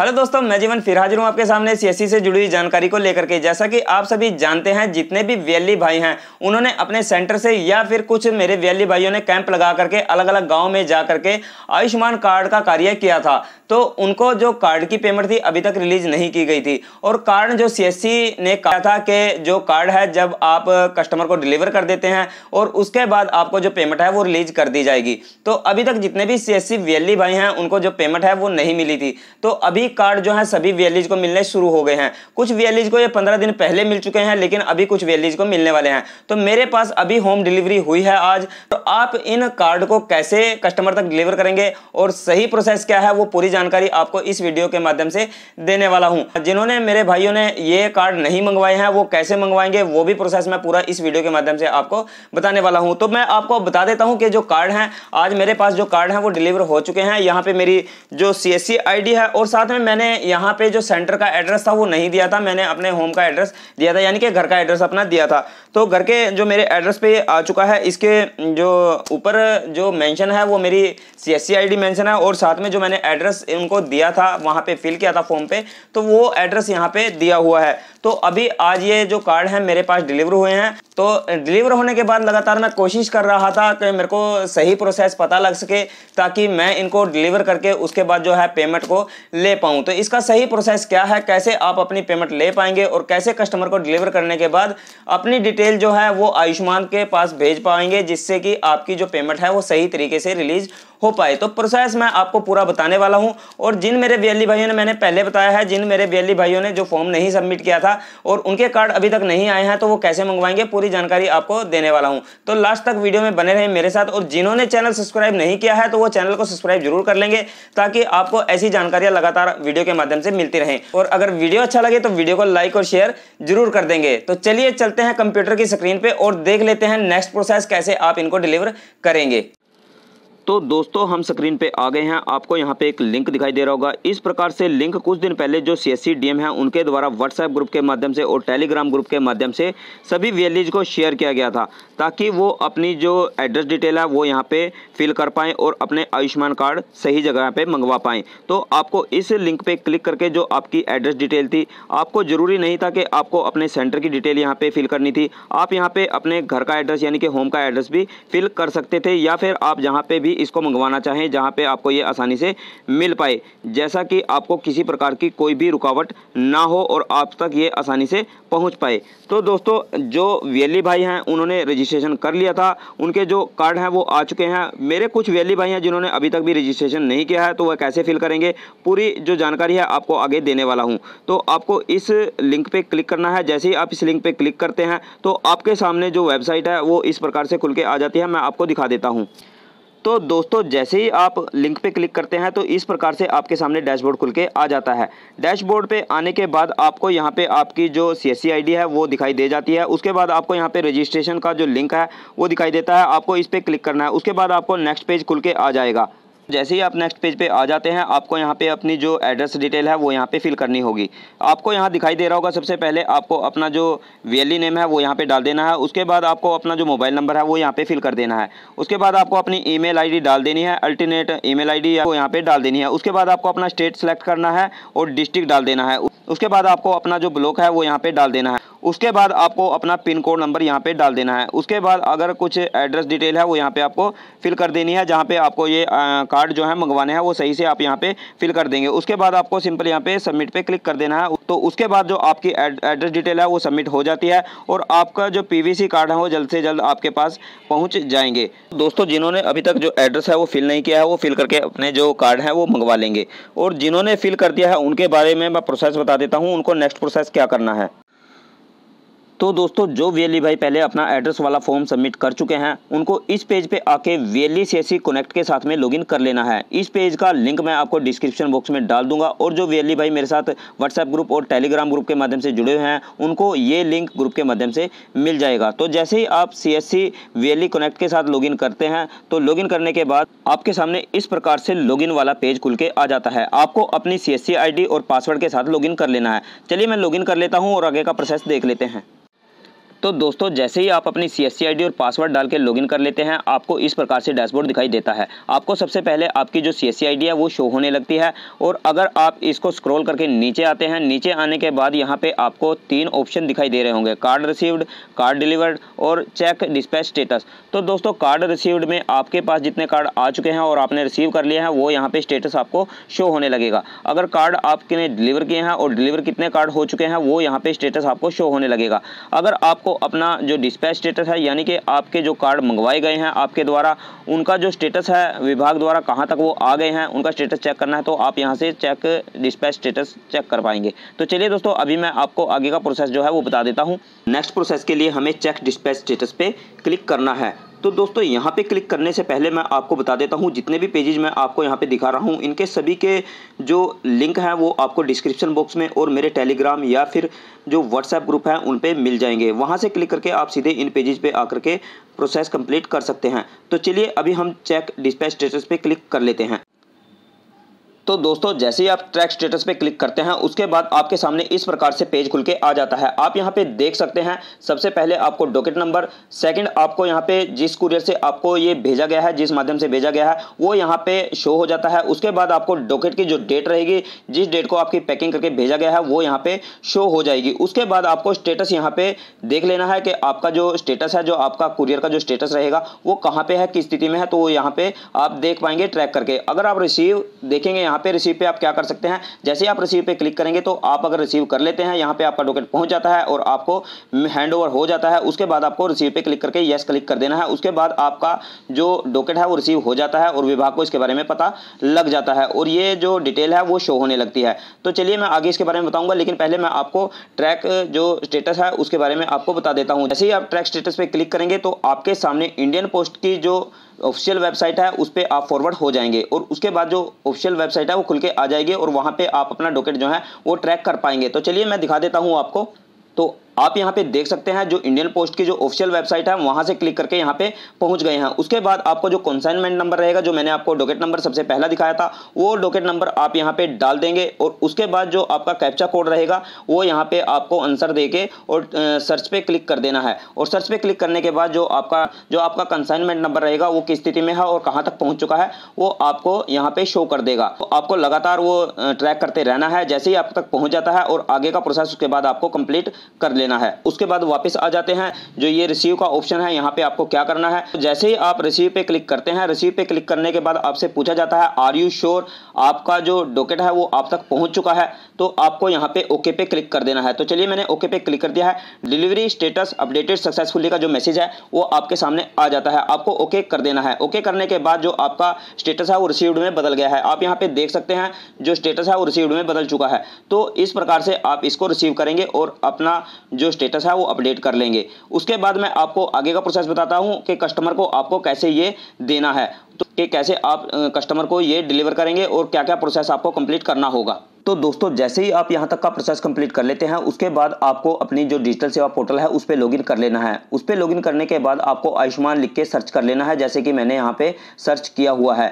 hello दोस्तों मैं जीवन फिर हाजिर हूँ आपके सामने सीएससी से जुड़ी जानकारी को लेकर के जैसा कि आप सभी जानते हैं जितने भी वैली e भाई हैं उन्होंने अपने सेंटर से या फिर कुछ मेरे वैली e भाइयों ने कैंप लगा करके अलग अलग गांव में जा करके आयुष्मान कार्ड का कार्य किया था तो उनको जो कार्ड की पेमेंट थी अभी तक रिलीज नहीं की गई थी और कार्ड जो सी ने कहा था कि जो कार्ड है जब आप कस्टमर को डिलीवर कर देते हैं और उसके बाद आपको जो पेमेंट है वो रिलीज कर दी जाएगी तो अभी तक जितने भी सी एस e भाई हैं उनको जो पेमेंट है वो नहीं मिली थी तो अभी कार्ड जो है सभी वीएलईज को मिलने शुरू हो गए हैं कुछ वीएलईज को ये पंद्रह दिन पहले मिल चुके हैं लेकिन अभी कुछ वीएलईज को मिलने वाले हैं तो मेरे पास अभी होम डिलीवरी हुई है आज तो आप इन कार्ड को कैसे कस्टमर तक डिलीवर करेंगे और सही प्रोसेस क्या है वो पूरी जानकारी आपको इस वीडियो के माध्यम से देने वाला हूँ जिन्होंने मेरे भाइयों ने ये कार्ड नहीं मंगवाए हैं वो कैसे मंगवाएंगे वो भी प्रोसेस मैं पूरा इस वीडियो के माध्यम से आपको बताने वाला हूँ तो मैं आपको बता देता हूँ कि जो कार्ड है आज मेरे पास जो कार्ड है वो डिलीवर हो चुके हैं यहाँ पे मेरी जो सी एस है और साथ में मैंने यहाँ पे जो सेंटर का एड्रेस था वो नहीं दिया था मैंने अपने होम का एड्रेस दिया था यानी कि घर का एड्रेस अपना दिया था तो घर के जो मेरे एड्रेस पे आ चुका है इसके जो ऊपर जो मेंशन है वो मेरी सी एस सी मेंशन है और साथ में जो मैंने एड्रेस उनको दिया था वहाँ पर फिल किया था फॉर्म पर तो वो एड्रेस यहाँ पर दिया हुआ है तो अभी आज ये जो कार्ड है मेरे पास डिलीवर हुए हैं तो डिलीवर होने के बाद लगातार मैं कोशिश कर रहा था कि मेरे को सही प्रोसेस पता लग सके ताकि मैं इनको डिलीवर करके उसके बाद जो है पेमेंट को ले पाऊँ तो इसका सही प्रोसेस क्या है कैसे आप अपनी पेमेंट ले पाएंगे और कैसे कस्टमर को डिलीवर करने के बाद अपनी डिटेल जो है वो आयुष्मान के पास भेज पाएंगे जिससे कि आपकी जो पेमेंट है वो सही तरीके से रिलीज हो पाए तो प्रोसेस मैं आपको पूरा बताने वाला हूँ और जिन मेरे वीएलई e भाइयों ने मैंने पहले बताया है जिन मेरे वीएलई e भाइयों ने जो फॉर्म नहीं सबमिट किया था और उनके कार्ड अभी तक नहीं आए हैं तो वो कैसे मंगवाएंगे पूरी जानकारी आपको देने वाला हूँ तो लास्ट तक वीडियो में बने रहे मेरे साथ और जिन्होंने चैनल सब्सक्राइब नहीं किया है तो वो चैनल को सब्सक्राइब जरूर कर लेंगे ताकि आपको ऐसी जानकारियाँ लगातार वीडियो के माध्यम से मिलती रहें और अगर वीडियो अच्छा लगे तो वीडियो को लाइक और शेयर जरूर कर देंगे तो चलिए चलते हैं कंप्यूटर की स्क्रीन पर और देख लेते हैं नेक्स्ट प्रोसेस कैसे आप इनको डिलीवर करेंगे तो दोस्तों हम स्क्रीन पे आ गए हैं आपको यहाँ पे एक लिंक दिखाई दे रहा होगा इस प्रकार से लिंक कुछ दिन पहले जो सी एस डीएम है उनके द्वारा व्हाट्सएप ग्रुप के माध्यम से और टेलीग्राम ग्रुप के माध्यम से सभी वीएलईज को शेयर किया गया था ताकि वो अपनी जो एड्रेस डिटेल है वो यहाँ पे फिल कर पाएँ और अपने आयुष्मान कार्ड सही जगह पर मंगवा पाएँ तो आपको इस लिंक पर क्लिक करके जो आपकी एड्रेस डिटेल थी आपको ज़रूरी नहीं था कि आपको अपने सेंटर की डिटेल यहाँ पर फिल करनी थी आप यहाँ पर अपने घर का एड्रेस यानी कि होम का एड्रेस भी फिल कर सकते थे या फिर आप जहाँ पर भी भी इसको मंगवाना चाहें जहाँ पर आपको ये आसानी से मिल पाए जैसा कि आपको किसी प्रकार की कोई भी रुकावट ना हो और आप तक ये आसानी से पहुँच पाए तो दोस्तों जो वेली भाई हैं उन्होंने रजिस्ट्रेशन कर लिया था उनके जो कार्ड हैं वो आ चुके हैं मेरे कुछ वेली भाई हैं जिन्होंने अभी तक भी रजिस्ट्रेशन नहीं किया है तो वह कैसे फिल करेंगे पूरी जो जानकारी है आपको आगे देने वाला हूँ तो आपको इस लिंक पर क्लिक करना है जैसे ही आप इस लिंक पर क्लिक करते हैं तो आपके सामने जो वेबसाइट है वो इस प्रकार से खुल के आ जाती है मैं आपको दिखा देता हूँ तो दोस्तों जैसे ही आप लिंक पे क्लिक करते हैं तो इस प्रकार से आपके सामने डैशबोर्ड खुल के आ जाता है डैशबोर्ड पे आने के बाद आपको यहाँ पे आपकी जो सी एस है वो दिखाई दे जाती है उसके बाद आपको यहाँ पे रजिस्ट्रेशन का जो लिंक है वो दिखाई देता है आपको इस पर क्लिक करना है उसके बाद आपको नेक्स्ट पेज खुल के आ जाएगा जैसे ही आप नेक्स्ट पेज पे आ जाते हैं आपको यहाँ पे अपनी जो एड्रेस डिटेल है वो यहाँ पे फिल करनी होगी आपको यहाँ दिखाई दे रहा होगा सबसे पहले आपको अपना जो वी नेम है वो यहाँ पे डाल देना है उसके बाद आपको अपना जो मोबाइल नंबर है वो यहाँ पे फिल कर देना है उसके बाद आपको अपनी ई मेल डाल देनी है अल्टरनेट ई मेल आई वो यहाँ पे डाल देनी है उसके बाद आपको अपना स्टेट सेलेक्ट करना है और डिस्ट्रिक्ट डाल देना है उसके बाद आपको अपना जो ब्लॉक है वो यहाँ पे डाल देना है उसके बाद आपको अपना पिन कोड नंबर यहाँ पे डाल देना है उसके बाद अगर कुछ एड्रेस डिटेल है वो यहाँ पे आपको फिल कर देनी है जहाँ पे आपको ये कार्ड जो है मंगवाने हैं वो सही से आप यहाँ पे फिल कर देंगे उसके बाद आपको सिंपल यहाँ पे सबमिट पे क्लिक कर देना है तो उसके बाद जो आपकी एड्रेस डिटेल है वो सबमिट हो जाती है और आपका जो पी कार्ड है वो जल्द से जल्द आपके पास पहुँच जाएंगे दोस्तों जिन्होंने अभी तक जो एड्रेस है वो फिल नहीं किया है वो फिल करके अपने जो कार्ड है वो मंगवा लेंगे और जिन्होंने फिल कर दिया है उनके बारे में मैं प्रोसेस बता देता हूँ उनको नेक्स्ट प्रोसेस क्या करना है तो दोस्तों जो वीएलई e भाई पहले अपना एड्रेस वाला फॉर्म सबमिट कर चुके हैं उनको इस पेज पे आके वीएलई सी कनेक्ट के साथ में लॉगिन कर लेना है इस पेज का लिंक मैं आपको डिस्क्रिप्शन बॉक्स में डाल दूंगा और जो वीएलई e भाई मेरे साथ व्हाट्सएप ग्रुप और टेलीग्राम ग्रुप के माध्यम से जुड़े हुए हैं उनको ये लिंक ग्रुप के माध्यम से मिल जाएगा तो जैसे ही आप सी एस कनेक्ट के साथ लॉग करते हैं तो लॉग करने के बाद आपके सामने इस प्रकार से लॉग वाला पेज खुल के आ जाता है आपको अपनी सी एस e और पासवर्ड के साथ लॉग कर लेना है चलिए मैं लॉग कर लेता हूँ और आगे का प्रोसेस देख लेते हैं तो दोस्तों जैसे ही आप अपनी सी एस और पासवर्ड डाल के लॉगिन कर लेते हैं आपको इस प्रकार से डैशबोर्ड दिखाई देता है आपको सबसे पहले आपकी जो सी एस है वो शो होने लगती है और अगर आप इसको स्क्रॉल करके नीचे आते हैं नीचे आने के बाद यहाँ पे आपको तीन ऑप्शन दिखाई दे रहे होंगे कार्ड रिसीव्ड कार्ड डिलीवर्ड और चेक डिस्पैच स्टेटस तो दोस्तों कार्ड रिसीव्ड में आपके पास जितने कार्ड आ चुके हैं और आपने रिसीव कर लिया है वो यहाँ पे स्टेटस आपको शो होने लगेगा अगर कार्ड आपके डिलीवर किए हैं और डिलीवर कितने कार्ड हो चुके हैं वो यहाँ पे स्टेटस आपको शो होने लगेगा अगर आपको आपको अपना जो डिस्पैच स्टेटस है यानी कि आपके जो कार्ड मंगवाए गए हैं आपके द्वारा उनका जो स्टेटस है विभाग द्वारा कहाँ तक वो आ गए हैं उनका स्टेटस चेक करना है तो आप यहाँ से चेक डिस्पैच स्टेटस चेक कर पाएंगे तो चलिए दोस्तों अभी मैं आपको आगे का प्रोसेस जो है वो बता देता हूँ नेक्स्ट प्रोसेस के लिए हमें चेक डिस्पैच स्टेटस पे क्लिक करना है तो दोस्तों यहाँ पे क्लिक करने से पहले मैं आपको बता देता हूँ जितने भी पेजेज मैं आपको यहाँ पे दिखा रहा हूँ इनके सभी के जो लिंक हैं वो आपको डिस्क्रिप्शन बॉक्स में और मेरे टेलीग्राम या फिर जो व्हाट्सएप ग्रुप है उन पर मिल जाएंगे वहाँ से क्लिक करके आप सीधे इन पेजेज पे आकर के प्रोसेस कम्प्लीट कर सकते हैं तो चलिए अभी हम चेक डिस्पैच स्टेटस पर क्लिक कर लेते हैं तो दोस्तों जैसे ही आप ट्रैक स्टेटस पे क्लिक करते हैं उसके बाद आपके सामने इस प्रकार से पेज खुल के आ जाता है आप यहाँ पे देख सकते हैं सबसे पहले आपको डॉकेट नंबर सेकंड आपको यहाँ पे जिस कुरियर से आपको ये भेजा गया है जिस माध्यम से भेजा गया है वो यहाँ पे शो हो जाता है उसके बाद आपको डॉकेट की जो डेट रहेगी जिस डेट को आपकी पैकिंग करके भेजा गया है वो यहाँ पे शो हो जाएगी उसके बाद आपको स्टेटस यहाँ पे देख लेना है कि आपका जो स्टेटस है जो आपका कुरियर का जो स्टेटस रहेगा वो कहाँ पे है किस स्थिति में है तो वो यहाँ पे आप देख पाएंगे ट्रैक करके अगर आप रिसीव देखेंगे यहाँ यहाँ पे रिसीव पे आप क्या कर सकते हैं जैसे आप रिसीव पे क्लिक करेंगे तो आप अगर रिसीव कर लेते हैं यहाँ पे आपका डॉक्यूमेंट पहुंच जाता है और आपको हैंड ओवर हो जाता है उसके बाद आपको रिसीव पे क्लिक करके यस क्लिक कर देना है उसके बाद आपका जो डॉक्यूमेंट है वो रिसीव हो जाता है और विभाग को इसके बारे में पता लग जाता है और ये जो डिटेल है वो शो होने लगती है तो चलिए मैं आगे इसके बारे में बताऊंगा लेकिन पहले मैं आपको ट्रैक जो स्टेटस है उसके बारे में आपको बता देता हूँ जैसे ही आप ट्रैक स्टेटस पर क्लिक करेंगे तो आपके सामने इंडियन पोस्ट की जो ऑफिशियल वेबसाइट है उस पर आप फॉरवर्ड हो जाएंगे और उसके बाद जो ऑफिशियल वेबसाइट है वो खुल के आ जाएगी और वहाँ पर आप अपना डॉकेट जो है वो ट्रैक कर पाएंगे तो चलिए मैं दिखा देता हूँ आपको तो आप यहाँ पे देख सकते हैं जो इंडियन पोस्ट की जो ऑफिशियल वेबसाइट है वहां से क्लिक करके यहाँ पे पहुंच गए हैं उसके बाद आपको जो कंसाइनमेंट नंबर रहेगा जो मैंने आपको डॉकेट नंबर सबसे पहला दिखाया था वो डॉकेट नंबर आप यहाँ पे डाल देंगे और उसके बाद जो आपका कैप्चा कोड रहेगा वो यहाँ पे आपको आंसर देके और सर्च पे क्लिक कर देना है और सर्च पे क्लिक करने के बाद जो आपका जो आपका कंसाइनमेंट नंबर रहेगा वो किस स्थिति में है और कहाँ तक पहुँच चुका है वो आपको यहाँ पे शो कर देगा तो आपको लगातार वो ट्रैक करते रहना है जैसे ही आप तक पहुँच जाता है और आगे का प्रोसेस उसके बाद आपको कंप्लीट कर लेना देना है उसके बाद वापस आ जाते हैं जो ये रिसीव का ऑप्शन है यहाँ पे आपको क्या करना है जैसे ही आप रिसीव पे क्लिक करते हैं रिसीव पे क्लिक करने के बाद आपसे पूछा जाता है आर यू श्योर आपका जो डॉकेट है वो आप तक पहुंच चुका है तो आपको यहाँ पे ओके पे क्लिक कर देना है तो चलिए मैंने ओके पे क्लिक कर दिया है डिलीवरी स्टेटस अपडेटेड सक्सेसफुली का जो मैसेज है वो आपके सामने आ जाता है आपको ओके कर देना है ओके करने के बाद जो आपका स्टेटस है वो रिसीव्ड में बदल गया है आप यहाँ पे देख सकते हैं जो स्टेटस है वो रिसीव्ड में बदल चुका है तो इस प्रकार से आप इसको रिसीव करेंगे और अपना जो स्टेटस है वो अपडेट कर लेंगे उसके बाद मैं आपको आगे का प्रोसेस बताता हूँ कि कस्टमर को आपको कैसे ये देना है तो कि कैसे आप कस्टमर को ये डिलीवर करेंगे और क्या क्या प्रोसेस आपको कंप्लीट करना होगा तो दोस्तों जैसे ही आप यहां तक का प्रोसेस कंप्लीट कर लेते हैं उसके बाद आपको अपनी जो डिजिटल सेवा पोर्टल है उस पर लॉगिन कर लेना है उस पर लॉगिन करने के बाद आपको आयुष्मान लिख के सर्च कर लेना है जैसे कि मैंने यहां पे सर्च किया हुआ है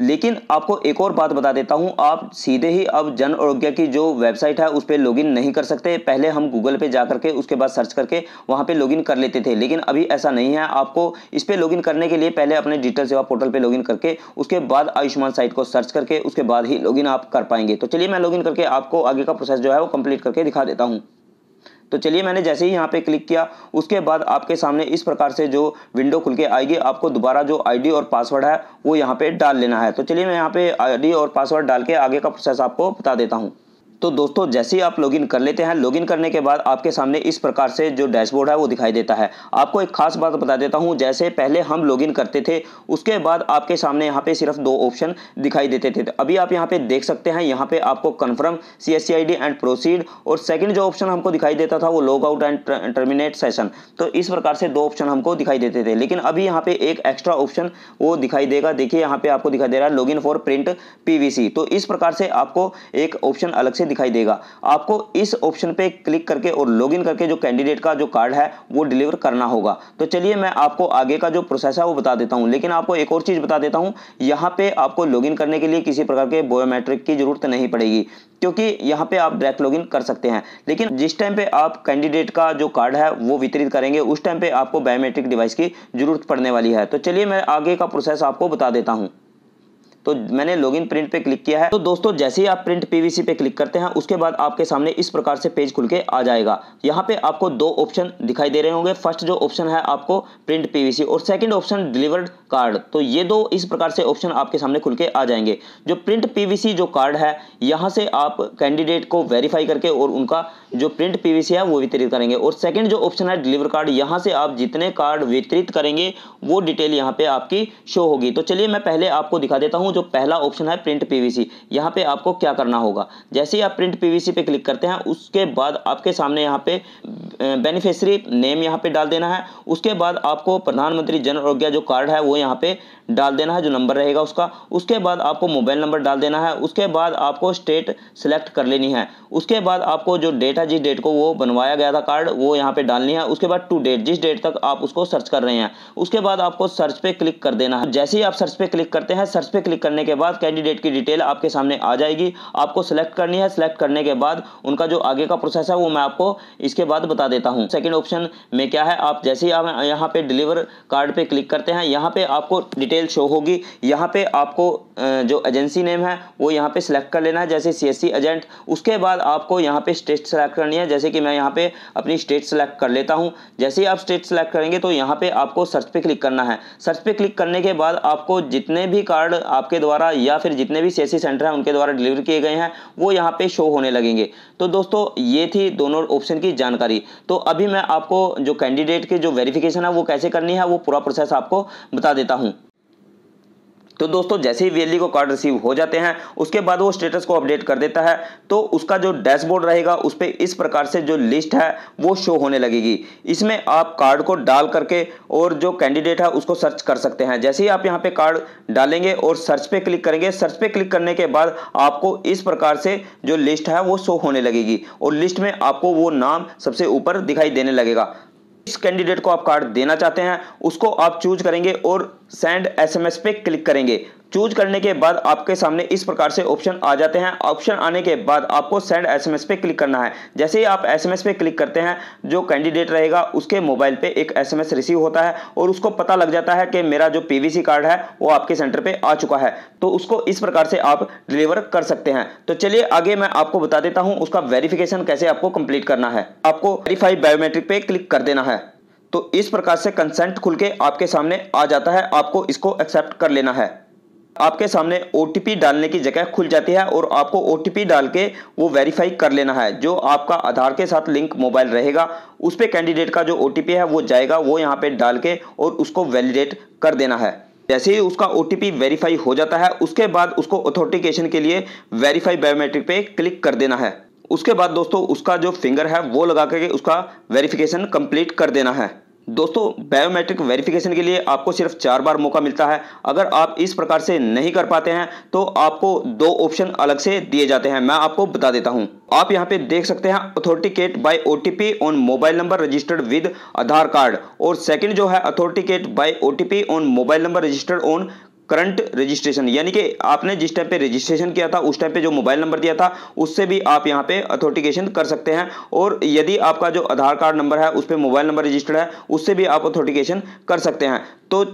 लेकिन आपको एक और बात बता देता हूँ आप सीधे ही अब जन आरोग्य की जो वेबसाइट है उस पर लॉगिन नहीं कर सकते पहले हम गूगल पे जा करके उसके बाद सर्च करके वहाँ पे इन कर लेते थे लेकिन अभी ऐसा नहीं है आपको इस पर इन करने के लिए पहले अपने डिजिटल सेवा पोर्टल पर इन करके उसके बाद आयुष्मान साइट को सर्च करके उसके बाद ही लॉगिन आप कर पाएंगे तो चलिए मैं इन करके आपको आगे का प्रोसेस जो है वो कंप्लीट करके दिखा देता हूँ तो चलिए मैंने जैसे ही यहाँ पे क्लिक किया उसके बाद आपके सामने इस प्रकार से जो विंडो खुल के आएगी आपको दोबारा जो आईडी और पासवर्ड है वो यहाँ पे डाल लेना है तो चलिए मैं यहाँ पे आईडी और पासवर्ड डाल के आगे का प्रोसेस आपको बता देता हूँ तो दोस्तों जैसे ही आप लॉगिन कर लेते हैं लॉगिन करने के बाद आपके सामने इस प्रकार से जो डैशबोर्ड है वो दिखाई देता है आपको एक खास बात बता देता हूँ जैसे पहले हम लॉगिन करते थे उसके बाद आपके सामने यहाँ पे सिर्फ दो ऑप्शन दिखाई देते थे अभी आप यहाँ पे देख सकते हैं यहाँ पे आपको confirm C S and proceed और सेकेंड जो ऑप्शन हमको दिखाई देता था वो log out and terminate session तो इस प्रकार से दो ऑप्शन हमको दिखाई देते थे लेकिन अभी यहाँ पे एक एक्स्ट्रा ऑप्शन वो दिखाई देगा देखिए यहाँ पे आपको दिखाई दे रहा है लॉग फॉर प्रिंट पी तो इस प्रकार से आपको एक ऑप्शन अलग से दिखाई देगा आपको इस ऑप्शन पे क्लिक करके और लॉगिन करके जो कैंडिडेट का जो कार्ड है वो डिलीवर करना होगा तो चलिए मैं आपको आगे का जो प्रोसेस है वो बता देता हूँ लेकिन आपको एक और चीज़ बता देता हूँ यहाँ पे आपको लॉग करने के लिए किसी प्रकार के बायोमेट्रिक की जरूरत नहीं पड़ेगी क्योंकि यहाँ पे आप डायरेक्ट लॉगिन कर सकते हैं लेकिन जिस टाइम पे आप कैंडिडेट का जो कार्ड है वो वितरित करेंगे उस टाइम पे आपको बायोमेट्रिक डिवाइस की जरूरत पड़ने वाली है तो चलिए मैं आगे का प्रोसेस आपको बता देता हूँ तो मैंने लॉग इन प्रिंट पे क्लिक किया है तो दोस्तों जैसे ही आप प्रिंट पीवीसी पे क्लिक करते हैं उसके बाद आपके सामने इस प्रकार से पेज खुल के आ जाएगा यहाँ पे आपको दो ऑप्शन दिखाई दे रहे होंगे फर्स्ट जो ऑप्शन है आपको प्रिंट पीवीसी और सेकंड ऑप्शन डिलीवर्ड कार्ड तो ये दो इस प्रकार से ऑप्शन आपके सामने खुल के आ जाएंगे जो प्रिंट पीवीसी जो कार्ड है यहाँ से आप कैंडिडेट को वेरीफाई करके और उनका जो प्रिंट पीवीसी है वो वितरित करेंगे और सेकंड जो ऑप्शन है डिलीवर कार्ड यहाँ से आप जितने कार्ड वितरित करेंगे वो डिटेल यहाँ पे आपकी शो होगी तो चलिए मैं पहले आपको दिखा देता हूँ हूँ जो पहला ऑप्शन है प्रिंट पीवीसी यहाँ पे आपको क्या करना होगा जैसे ही आप प्रिंट पीवीसी पे क्लिक करते हैं उसके बाद आपके सामने यहाँ पे बेनिफिशरी नेम यहाँ पे डाल देना है उसके बाद आपको प्रधानमंत्री जन आरोग्य जो कार्ड है वो यहाँ पे डाल देना है जो नंबर रहेगा उसका उसके बाद आपको मोबाइल नंबर डाल देना है उसके बाद आपको स्टेट सेलेक्ट कर लेनी है उसके बाद आपको जो डेट है जिस डेट को वो बनवाया गया था कार्ड वो यहाँ पे डालनी है उसके बाद टू डेट जिस डेट तक आप उसको सर्च कर रहे हैं उसके बाद आपको सर्च पे क्लिक कर देना है जैसे ही आप सर्च पे क्लिक करते हैं सर्च पे क्लिक करने के बाद कैंडिडेट की डिटेल आपके सामने आ जाएगी आपको सेलेक्ट करनी है सेलेक्ट करने के बाद उनका जो आगे का प्रोसेस है वो मैं आपको इसके बाद बता देता हूँ सेकेंड ऑप्शन में क्या है आप जैसे ही आप यहाँ पे डिलीवर कार्ड पे क्लिक करते हैं यहाँ पे आपको डिटेल डिटेल शो होगी यहाँ पे आपको जो एजेंसी नेम है वो यहाँ पे सिलेक्ट कर लेना है जैसे सीएससी एजेंट उसके बाद आपको यहाँ पे स्टेट सेलेक्ट करनी है जैसे कि मैं यहाँ पे अपनी स्टेट सेलेक्ट कर लेता हूँ जैसे ही आप स्टेट सेलेक्ट करेंगे तो यहाँ पे आपको सर्च पे क्लिक करना है सर्च पे क्लिक करने के बाद आपको जितने भी कार्ड आपके द्वारा या फिर जितने भी सी सेंटर हैं उनके द्वारा डिलीवर किए गए हैं वो यहाँ पर शो होने लगेंगे तो दोस्तों ये थी दोनों ऑप्शन की जानकारी तो अभी मैं आपको जो कैंडिडेट की जो वेरीफिकेशन है वो कैसे करनी है वो पूरा प्रोसेस आपको बता देता हूँ तो दोस्तों जैसे ही वीएलडी को कार्ड रिसीव हो जाते हैं उसके बाद वो स्टेटस को अपडेट कर देता है तो उसका जो डैशबोर्ड रहेगा उस पर इस प्रकार से जो लिस्ट है वो शो होने लगेगी इसमें आप कार्ड को डाल करके और जो कैंडिडेट है उसको सर्च कर सकते हैं जैसे ही आप यहाँ पे कार्ड डालेंगे और सर्च पे क्लिक करेंगे सर्च पे क्लिक करने के बाद आपको इस प्रकार से जो लिस्ट है वो शो होने लगेगी और लिस्ट में आपको वो नाम सबसे ऊपर दिखाई देने लगेगा इस कैंडिडेट को आप कार्ड देना चाहते हैं उसको आप चूज करेंगे और सेंड एसएमएस पे क्लिक करेंगे चूज करने के बाद आपके सामने इस प्रकार से ऑप्शन आ जाते हैं ऑप्शन आने के बाद आपको सेंड एसएमएस पे क्लिक करना है जैसे ही आप एसएमएस पे क्लिक करते हैं जो कैंडिडेट रहेगा उसके मोबाइल पे एक एसएमएस रिसीव होता है और उसको पता लग जाता है कि मेरा जो पीवीसी कार्ड है वो आपके सेंटर पे आ चुका है तो उसको इस प्रकार से आप डिलीवर कर सकते हैं तो चलिए आगे मैं आपको बता देता हूँ उसका वेरिफिकेशन कैसे आपको कंप्लीट करना है आपको वेरीफाई बायोमेट्रिक पे क्लिक कर देना है तो इस प्रकार से कंसेंट खुल के आपके सामने आ जाता है आपको इसको एक्सेप्ट कर लेना है आपके सामने ओ डालने की जगह खुल जाती है और आपको ओ डाल के वो वेरीफाई कर लेना है जो आपका आधार के साथ लिंक मोबाइल रहेगा उस पर कैंडिडेट का जो ओ है वो जाएगा वो यहाँ पे डाल के और उसको वैलिडेट कर देना है जैसे ही उसका ओ वेरीफाई हो जाता है उसके बाद उसको ऑथोटिकेशन के लिए वेरीफाई बायोमेट्रिक पे क्लिक कर देना है उसके बाद दोस्तों उसका जो फिंगर है वो लगा करके उसका वेरिफिकेशन कंप्लीट कर देना है दोस्तों बायोमेट्रिक वेरिफिकेशन के लिए आपको सिर्फ चार बार मौका मिलता है अगर आप इस प्रकार से नहीं कर पाते हैं तो आपको दो ऑप्शन अलग से दिए जाते हैं मैं आपको बता देता हूं आप यहां पे देख सकते हैं authenticate by OTP on mobile number registered with Aadhaar card और सेकंड जो है authenticate by OTP on mobile number registered on current registration यानी कि आपने जिस टाइम पे रजिस्ट्रेशन किया था उस टाइम पे जो मोबाइल नंबर दिया था उससे भी आप यहाँ पे अथोटिकेशन कर सकते हैं और यदि आपका जो आधार कार्ड नंबर है उस पर मोबाइल नंबर रजिस्टर्ड है उससे भी आप अथोटिकेशन कर सकते हैं तो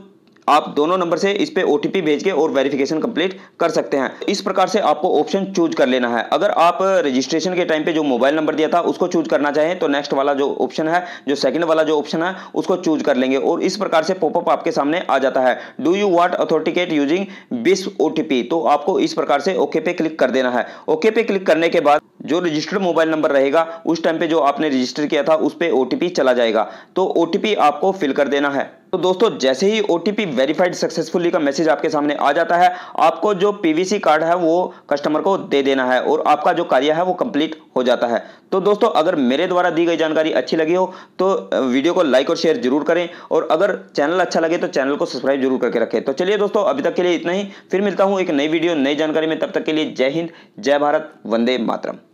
आप दोनों नंबर से इस पर ओ भेज के और वेरिफिकेशन कंप्लीट कर सकते हैं इस प्रकार से आपको ऑप्शन चूज कर लेना है अगर आप रजिस्ट्रेशन के टाइम पे जो मोबाइल नंबर दिया था उसको चूज करना चाहें तो नेक्स्ट वाला जो ऑप्शन है जो सेकंड वाला जो ऑप्शन है उसको चूज कर लेंगे और इस प्रकार से पॉपअप आपके सामने आ जाता है do you want authenticate using बिस ओ तो आपको इस प्रकार से ओके पे क्लिक कर देना है ओके पे क्लिक करने के बाद जो रजिस्टर्ड मोबाइल नंबर रहेगा उस टाइम पे जो आपने रजिस्टर किया था उस पर ओ चला जाएगा तो ओ आपको फिल कर देना है तो दोस्तों जैसे ही ओ वेरीफाइड सक्सेसफुली का मैसेज आपके सामने आ जाता है आपको जो पीवीसी कार्ड है वो कस्टमर को दे देना है और आपका जो कार्य है वो कंप्लीट हो जाता है तो दोस्तों अगर मेरे द्वारा दी गई जानकारी अच्छी लगी हो तो वीडियो को लाइक और शेयर जरूर करें और अगर चैनल अच्छा लगे तो चैनल को सब्सक्राइब जरूर करके रखें तो चलिए दोस्तों अभी तक के लिए इतना ही फिर मिलता हूँ एक नई वीडियो नई जानकारी में तब तक के लिए जय हिंद जय भारत वंदे मातरम